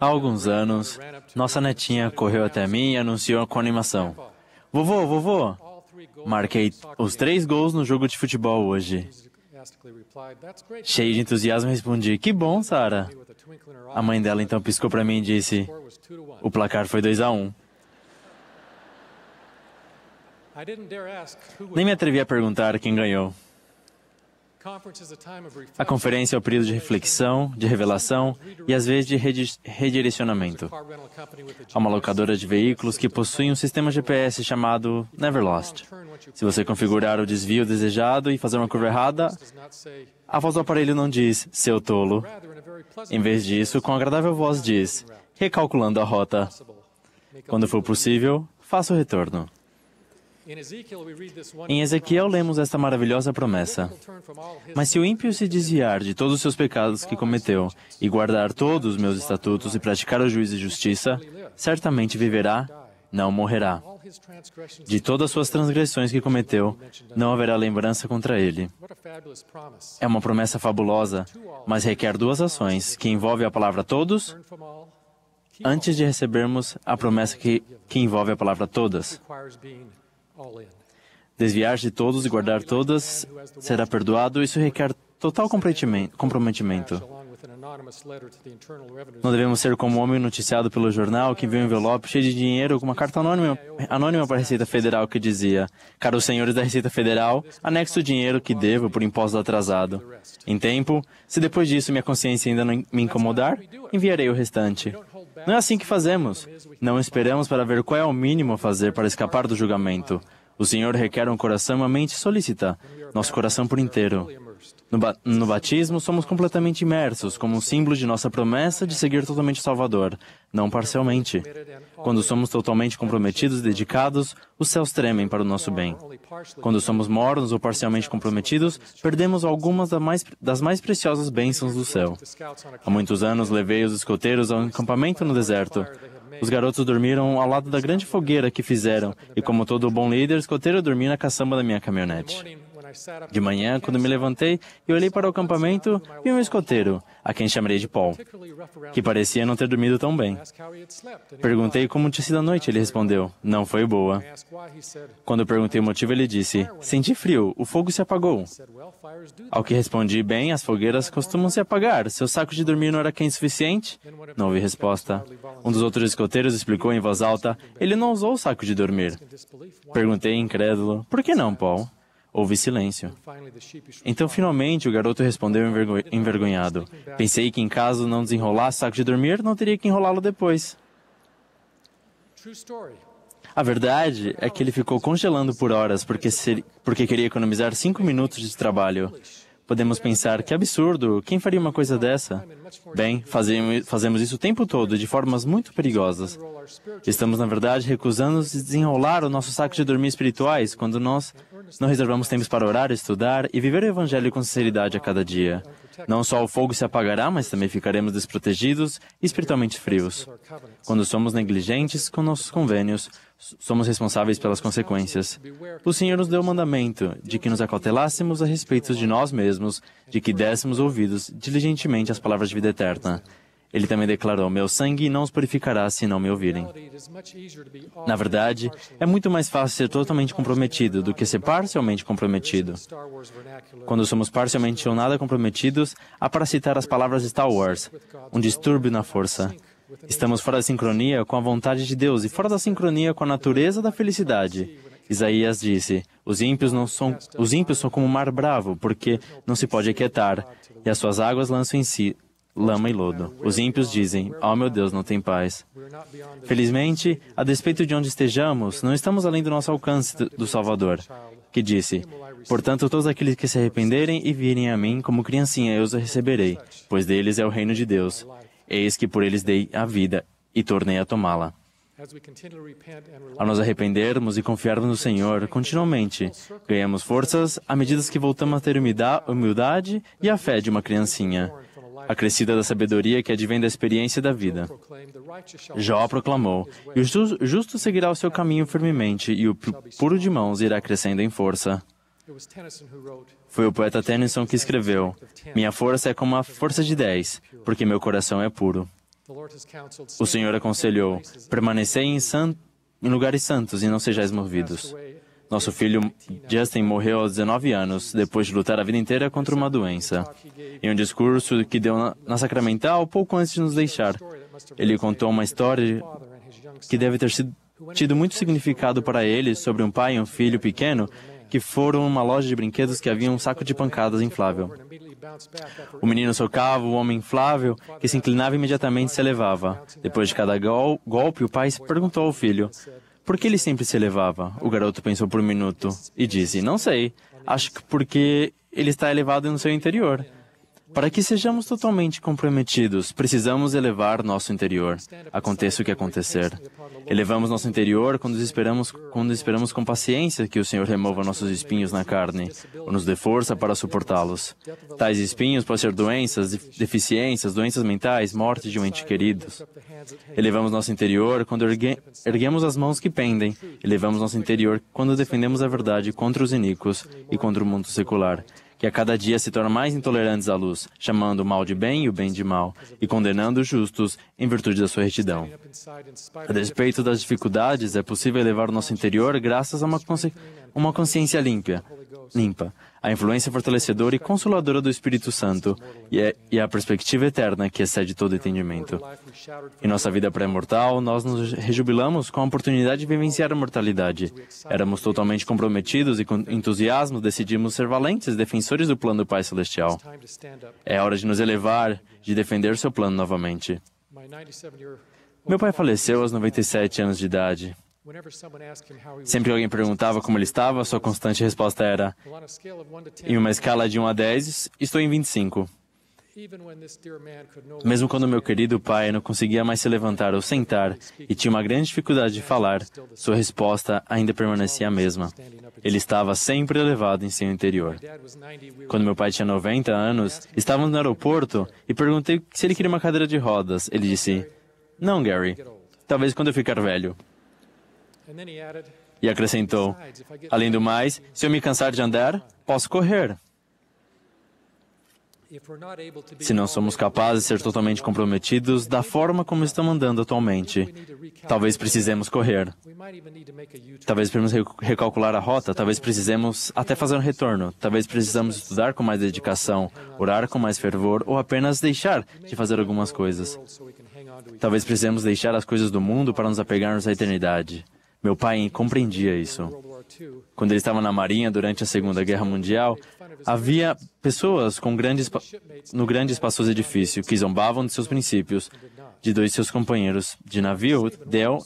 Há alguns anos, nossa netinha correu até mim e anunciou com animação: Vovô, vovô, marquei os três gols no jogo de futebol hoje. Cheio de entusiasmo, respondi: Que bom, Sara. A mãe dela então piscou para mim e disse: O placar foi 2 a 1 um. Nem me atrevi a perguntar quem ganhou. A conferência é o um período de reflexão, de revelação e às vezes de redirecionamento. Há uma locadora de veículos que possui um sistema GPS chamado Neverlost. Se você configurar o desvio desejado e fazer uma curva errada, a voz do aparelho não diz seu tolo. Em vez disso, com agradável voz diz recalculando a rota. Quando for possível, faça o retorno. Em Ezequiel lemos esta maravilhosa promessa: Mas se o ímpio se desviar de todos os seus pecados que cometeu, e guardar todos os meus estatutos e praticar o juízo e justiça, certamente viverá, não morrerá. De todas as suas transgressões que cometeu, não haverá lembrança contra ele. É uma promessa fabulosa, mas requer duas ações, que envolve a palavra todos antes de recebermos a promessa que, que envolve a palavra todas. Desviar de todos e guardar todas será perdoado, isso requer total comprometimento. Não devemos ser como o homem noticiado pelo jornal que enviou um envelope cheio de dinheiro com uma carta anônima, anônima para a Receita Federal que dizia: Caros senhores da Receita Federal, anexo o dinheiro que devo por imposto atrasado. Em tempo, se depois disso minha consciência ainda não me incomodar, enviarei o restante. Não é assim que fazemos. Não esperamos para ver qual é o mínimo a fazer para escapar do julgamento. O Senhor requer um coração e uma mente solícita, nosso coração por inteiro. No, ba no batismo, somos completamente imersos, como um símbolo de nossa promessa de seguir totalmente Salvador, não parcialmente. Quando somos totalmente comprometidos e dedicados, os céus tremem para o nosso bem. Quando somos mornos ou parcialmente comprometidos, perdemos algumas das mais, das mais preciosas bênçãos do céu. Há muitos anos levei os escoteiros a um acampamento no deserto. Os garotos dormiram ao lado da grande fogueira que fizeram, e como todo bom líder, escoteiro dormiu na caçamba da minha caminhonete. De manhã, quando me levantei e olhei para o acampamento, vi um escoteiro, a quem chamarei de Paul, que parecia não ter dormido tão bem. Perguntei como tinha sido a noite, ele respondeu: Não foi boa. Quando perguntei o motivo, ele disse: Senti frio, o fogo se apagou. Ao que respondi: Bem, as fogueiras costumam se apagar, seu saco de dormir não era quente suficiente? Não houve resposta. Um dos outros escoteiros explicou em voz alta: Ele não usou o saco de dormir. Perguntei incrédulo: Por que não, Paul? Houve silêncio. Então, finalmente, o garoto respondeu envergonhado. Pensei que, em caso não desenrolasse saco de dormir, não teria que enrolá-lo depois. A verdade é que ele ficou congelando por horas porque, ser... porque queria economizar cinco minutos de trabalho. Podemos pensar que absurdo, quem faria uma coisa dessa? Bem, fazemos, fazemos isso o tempo todo, de formas muito perigosas. Estamos, na verdade, recusando-nos de desenrolar o nosso saco de dormir espirituais quando nós não reservamos tempos para orar, estudar e viver o Evangelho com sinceridade a cada dia. Não só o fogo se apagará, mas também ficaremos desprotegidos e espiritualmente frios. Quando somos negligentes com nossos convênios, somos responsáveis pelas consequências. O Senhor nos deu o mandamento de que nos acautelássemos a respeito de nós mesmos, de que dessemos ouvidos diligentemente às palavras de vida eterna. Ele também declarou: Meu sangue não os purificará se não me ouvirem. Na verdade, é muito mais fácil ser totalmente comprometido do que ser parcialmente comprometido. Quando somos parcialmente ou nada comprometidos, há para citar as palavras de Star Wars: um distúrbio na força. Estamos fora da sincronia com a vontade de Deus e fora da sincronia com a natureza da felicidade. Isaías disse: Os ímpios não são, os ímpios são como um mar bravo, porque não se pode aquietar, e as suas águas lançam em si lama e lodo. Os ímpios dizem: Oh meu Deus, não tem paz. Felizmente, a despeito de onde estejamos, não estamos além do nosso alcance do Salvador, que disse: Portanto, todos aqueles que se arrependerem e virem a mim como criancinha, eu os receberei, pois deles é o reino de Deus. Eis que por eles dei a vida e tornei a tomá-la. Ao nos arrependermos e confiarmos no Senhor continuamente, ganhamos forças à medida que voltamos a ter humildade e a fé de uma criancinha acrescida da sabedoria que advém da experiência da vida. Jó proclamou: E o justo seguirá o seu caminho firmemente, e o puro de mãos irá crescendo em força. Foi o poeta Tennyson que escreveu: Minha força é como a força de dez, porque meu coração é puro. O Senhor aconselhou: Permanecei em, san... em lugares santos e não sejais movidos. Nosso filho Justin morreu aos 19 anos, depois de lutar a vida inteira contra uma doença. Em um discurso que deu na Sacramental pouco antes de nos deixar, ele contou uma história que deve ter sido, tido muito significado para ele sobre um pai e um filho pequeno que foram uma loja de brinquedos que havia um saco de pancadas inflável. O menino socava o homem inflável, que se inclinava e imediatamente se elevava. Depois de cada gol golpe, o pai perguntou ao filho: por que ele sempre se elevava? O garoto pensou por um minuto e disse: Não sei. Acho que porque ele está elevado no seu interior. Para que sejamos totalmente comprometidos, precisamos elevar nosso interior, aconteça o que acontecer. Elevamos nosso interior quando esperamos, quando esperamos com paciência que o Senhor remova nossos espinhos na carne, ou nos dê força para suportá-los. Tais espinhos podem ser doenças, deficiências, doenças mentais, morte de um ente querido. Elevamos nosso interior quando ergue, erguemos as mãos que pendem, elevamos nosso interior quando defendemos a verdade contra os iníquos e contra o mundo secular que a cada dia se tornam mais intolerantes à luz, chamando o mal de bem e o bem de mal, e condenando os justos em virtude da sua retidão. A despeito das dificuldades, é possível elevar o nosso interior graças a uma, consci... uma consciência límpia, limpa, a influência é fortalecedora e consoladora do Espírito Santo e, é, e é a perspectiva eterna que excede todo entendimento. Em nossa vida pré-mortal, nós nos rejubilamos com a oportunidade de vivenciar a mortalidade. Éramos totalmente comprometidos e com entusiasmo decidimos ser valentes defensores do plano do Pai Celestial. É hora de nos elevar, de defender seu plano novamente. Meu pai faleceu aos 97 anos de idade. Sempre alguém perguntava como ele estava, sua constante resposta era: em uma escala de 1 a 10, estou em 25. Mesmo quando meu querido pai não conseguia mais se levantar ou sentar e tinha uma grande dificuldade de falar, sua resposta ainda permanecia a mesma. Ele estava sempre elevado em seu interior. Quando meu pai tinha 90 anos, estávamos no aeroporto e perguntei se ele queria uma cadeira de rodas. Ele disse: Não, Gary, talvez quando eu ficar velho. E acrescentou: Além do mais, se eu me cansar de andar, posso correr. Se não somos capazes de ser totalmente comprometidos da forma como estamos andando atualmente, talvez precisemos correr. Talvez precisemos recalcular a rota, talvez precisemos até fazer um retorno, talvez precisamos estudar com mais dedicação, orar com mais fervor ou apenas deixar de fazer algumas coisas. Talvez precisemos deixar as coisas do mundo para nos apegarmos à eternidade. Meu pai compreendia isso. Quando ele estava na Marinha durante a Segunda Guerra Mundial, havia pessoas com grandes, no grande espaçoso edifício que zombavam de seus princípios, de dois seus companheiros de navio, Dale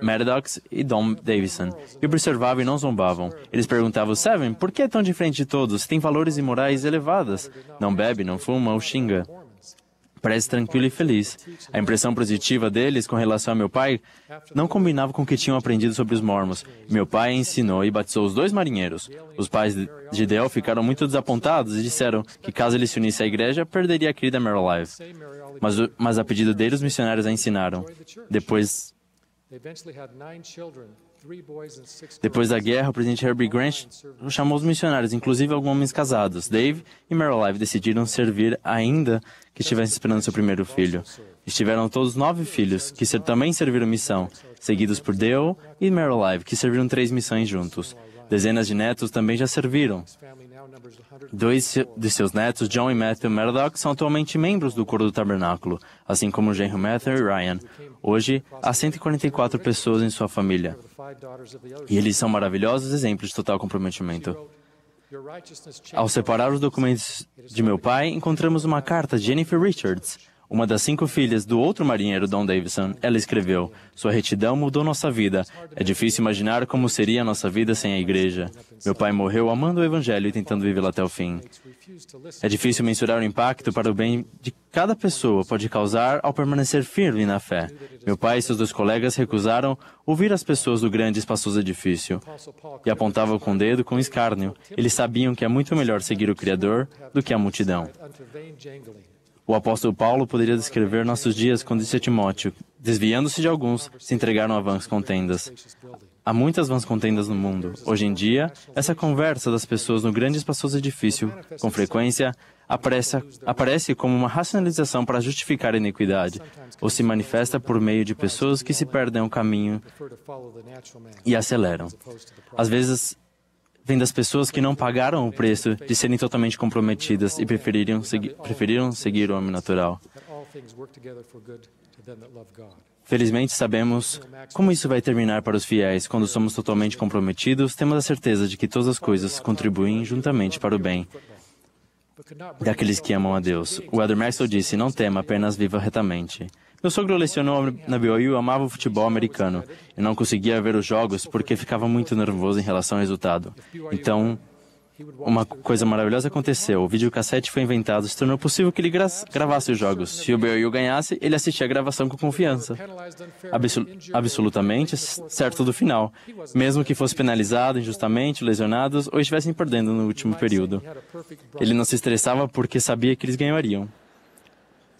Maddox e Dom Davison, e observavam e não zombavam. Eles perguntavam, Seven, por que é tão diferente de todos? Tem valores e morais elevadas. Não bebe, não fuma ou xinga. Parece tranquilo e feliz. A impressão positiva deles com relação a meu pai não combinava com o que tinham aprendido sobre os mormons. Meu pai ensinou e batizou os dois marinheiros. Os pais de Del ficaram muito desapontados e disseram que caso ele se unisse à igreja, perderia a querida Mary Olive. Mas, mas a pedido dele, os missionários a ensinaram. Depois depois da guerra, o presidente Herbie Grant chamou os missionários, inclusive alguns homens casados. Dave e Meryl Live decidiram servir ainda que estivessem esperando seu primeiro filho. Estiveram todos nove filhos, que também serviram missão, seguidos por Dale e Meryl Live, que serviram três missões juntos. Dezenas de netos também já serviram. Dois de seus netos, John e Matthew Murdoch, são atualmente membros do coro do tabernáculo, assim como o genro Matthew e Ryan. Hoje, há 144 pessoas em sua família. E eles são maravilhosos exemplos de total comprometimento. Ao separar os documentos de meu pai, encontramos uma carta de Jennifer Richards, uma das cinco filhas do outro marinheiro, Don Davidson, ela escreveu: Sua retidão mudou nossa vida. É difícil imaginar como seria a nossa vida sem a igreja. Meu pai morreu amando o evangelho e tentando vivê-lo até o fim. É difícil mensurar o impacto para o bem de cada pessoa pode causar ao permanecer firme na fé. Meu pai e seus dois colegas recusaram ouvir as pessoas do grande e espaçoso edifício e apontavam com o dedo com escárnio. Eles sabiam que é muito melhor seguir o Criador do que a multidão. O apóstolo Paulo poderia descrever nossos dias quando disse a Timóteo: desviando-se de alguns, se entregaram a vãs contendas. Há muitas vãs contendas no mundo. Hoje em dia, essa conversa das pessoas no grande espaçoso edifício, com frequência, aparece, aparece como uma racionalização para justificar a iniquidade, ou se manifesta por meio de pessoas que se perdem o caminho e aceleram. Às vezes, vem das pessoas que não pagaram o preço de serem totalmente comprometidas e preferiram, segui preferiram seguir o homem natural. Felizmente sabemos como isso vai terminar para os fiéis. Quando somos totalmente comprometidos, temos a certeza de que todas as coisas contribuem juntamente para o bem daqueles que amam a Deus. O Elder Maxwell disse: Não tema, apenas viva retamente. Meu sogro lecionou na BYU, amava o futebol americano e não conseguia ver os jogos porque ficava muito nervoso em relação ao resultado. Então, uma coisa maravilhosa aconteceu. O videocassete foi inventado, se tornou possível que ele gra gravasse os jogos. Se o BYU ganhasse, ele assistia a gravação com confiança. Absol absolutamente certo do final. Mesmo que fosse penalizado injustamente, lesionados ou estivessem perdendo no último período. Ele não se estressava porque sabia que eles ganhariam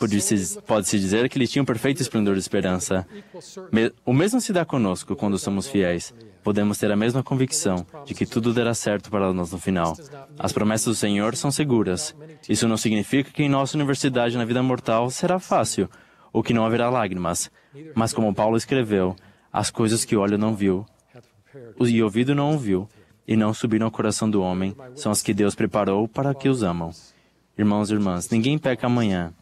pode-se pode -se dizer que ele tinha um perfeito esplendor de esperança. Me, o mesmo se dá conosco quando somos fiéis. Podemos ter a mesma convicção de que tudo dará certo para nós no final. As promessas do Senhor são seguras. Isso não significa que em nossa universidade na vida mortal será fácil, ou que não haverá lágrimas. Mas como Paulo escreveu, as coisas que o olho não viu, e ouvido não ouviu, e não subiram ao coração do homem, são as que Deus preparou para que os amam. Irmãos e irmãs, ninguém peca amanhã.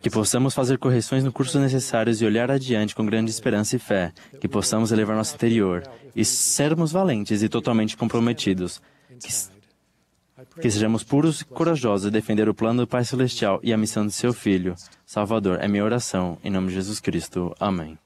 Que possamos fazer correções no curso necessários e olhar adiante com grande esperança e fé. Que possamos elevar nosso interior e sermos valentes e totalmente comprometidos. Que, que sejamos puros e corajosos e defender o plano do Pai Celestial e a missão de seu Filho. Salvador, é minha oração. Em nome de Jesus Cristo. Amém.